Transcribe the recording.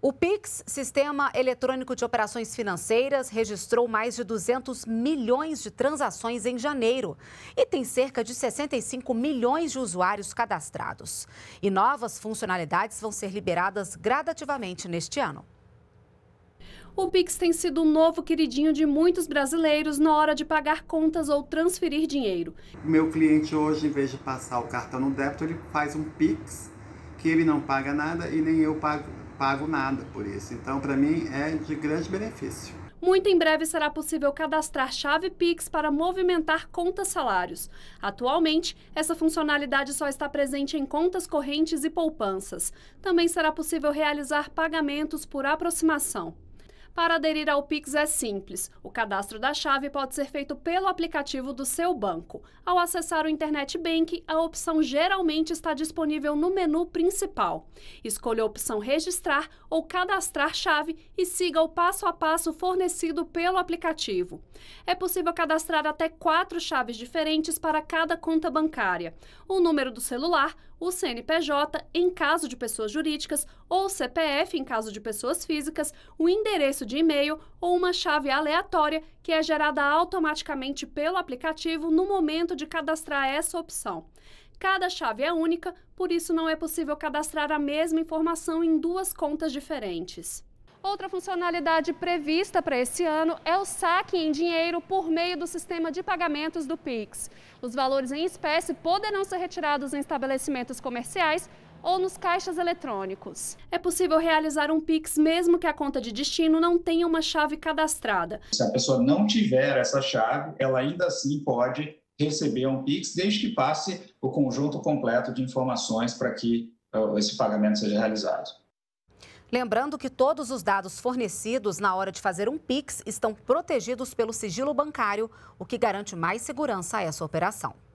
O PIX, Sistema Eletrônico de Operações Financeiras, registrou mais de 200 milhões de transações em janeiro e tem cerca de 65 milhões de usuários cadastrados. E novas funcionalidades vão ser liberadas gradativamente neste ano. O Pix tem sido um novo queridinho de muitos brasileiros na hora de pagar contas ou transferir dinheiro. Meu cliente hoje, em vez de passar o cartão no débito, ele faz um Pix, que ele não paga nada e nem eu pago, pago nada por isso. Então, para mim, é de grande benefício. Muito em breve será possível cadastrar chave Pix para movimentar contas salários. Atualmente, essa funcionalidade só está presente em contas correntes e poupanças. Também será possível realizar pagamentos por aproximação. Para aderir ao Pix é simples. O cadastro da chave pode ser feito pelo aplicativo do seu banco. Ao acessar o Internet Bank, a opção geralmente está disponível no menu principal. Escolha a opção Registrar ou Cadastrar chave e siga o passo a passo fornecido pelo aplicativo. É possível cadastrar até quatro chaves diferentes para cada conta bancária: o número do celular, o CNPJ em caso de pessoas jurídicas ou CPF em caso de pessoas físicas, o endereço de e-mail ou uma chave aleatória que é gerada automaticamente pelo aplicativo no momento de cadastrar essa opção. Cada chave é única, por isso não é possível cadastrar a mesma informação em duas contas diferentes. Outra funcionalidade prevista para esse ano é o saque em dinheiro por meio do sistema de pagamentos do Pix. Os valores em espécie poderão ser retirados em estabelecimentos comerciais ou nos caixas eletrônicos. É possível realizar um Pix mesmo que a conta de destino não tenha uma chave cadastrada. Se a pessoa não tiver essa chave, ela ainda assim pode receber um Pix, desde que passe o conjunto completo de informações para que eh, esse pagamento seja realizado. Lembrando que todos os dados fornecidos na hora de fazer um Pix estão protegidos pelo sigilo bancário, o que garante mais segurança a essa operação.